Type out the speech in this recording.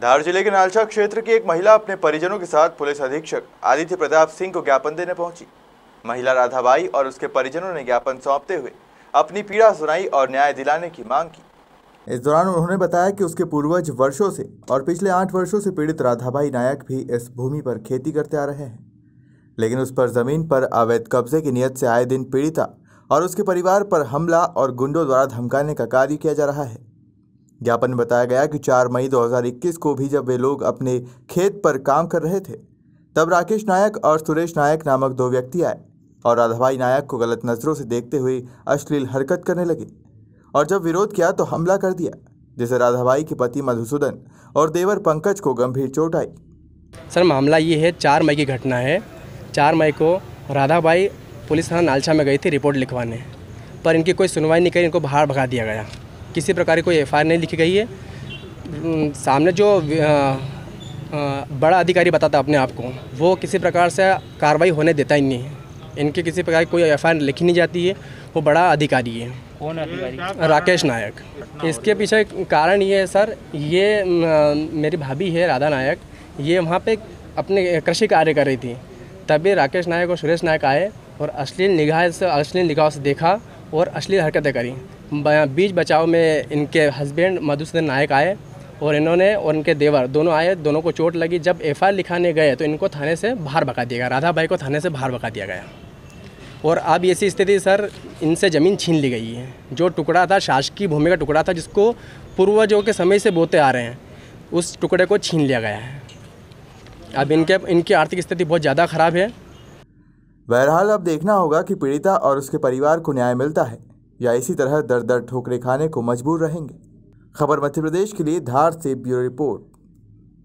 धार जिले के नालशा क्षेत्र की एक महिला अपने परिजनों के साथ पुलिस अधीक्षक आदित्य प्रताप सिंह को ज्ञापन देने पहुंची महिला राधाबाई और उसके परिजनों ने ज्ञापन सौंपते हुए अपनी पीड़ा सुनाई और न्याय दिलाने की मांग की इस दौरान उन्होंने बताया कि उसके पूर्वज वर्षों से और पिछले आठ वर्षों से पीड़ित राधाबाई नायक भी इस भूमि पर खेती करते आ रहे हैं लेकिन उस पर जमीन पर अवैध कब्जे की नियत से आए दिन पीड़िता और उसके परिवार पर हमला और गुंडों द्वारा धमकाने का कार्य किया जा रहा है ज्ञापन में बताया गया कि 4 मई 2021 को भी जब वे लोग अपने खेत पर काम कर रहे थे तब राकेश नायक और सुरेश नायक नामक दो व्यक्ति आए और राधाभाई नायक को गलत नज़रों से देखते हुए अश्लील हरकत करने लगे और जब विरोध किया तो हमला कर दिया जिसे राधाबाई के पति मधुसूदन और देवर पंकज को गंभीर चोट आई सर मामला ये है चार मई की घटना है चार मई को राधाबाई पुलिस थाना नालछा में गई थी रिपोर्ट लिखवाने पर इनकी कोई सुनवाई नहीं करी इनको बाहर भगा दिया गया किसी प्रकार की कोई एफ नहीं लिखी गई है सामने जो बड़ा अधिकारी बताता अपने आप को वो किसी प्रकार से कार्रवाई होने देता ही नहीं है इनके किसी प्रकार की कोई एफ लिखी नहीं जाती है वो बड़ा अधिकारी है कौन अधिकारी राकेश नायक इसके पीछे कारण ये है सर ये मेरी भाभी है राधा नायक ये वहाँ पे अपने कृषि कार्य कर रही थी तभी राकेश नायक और सुरेश नायक आए और अश्लील निगाह से अश्लील निगाह से देखा और अश्लील हरकतें करी बीच बचाव में इनके हस्बैंड मधुसूदन नायक आए और इन्होंने और इनके देवर दोनों आए दोनों को चोट लगी जब एफ लिखाने गए तो इनको थाने से बाहर भगा दिया गया राधा भाई को थाने से बाहर भगा दिया गया और अब ऐसी स्थिति सर इनसे ज़मीन छीन ली गई है जो टुकड़ा था शासकीय भूमि का टुकड़ा था जिसको पूर्वजों के समय से बोते आ रहे हैं उस टुकड़े को छीन लिया गया है अब इनके इनकी आर्थिक स्थिति बहुत ज़्यादा ख़राब है बहरहाल अब देखना होगा कि पीड़िता और उसके परिवार को न्याय मिलता है या इसी तरह दर दर ठोकरे खाने को मजबूर रहेंगे खबर मध्य प्रदेश के लिए धार से ब्यूरो रिपोर्ट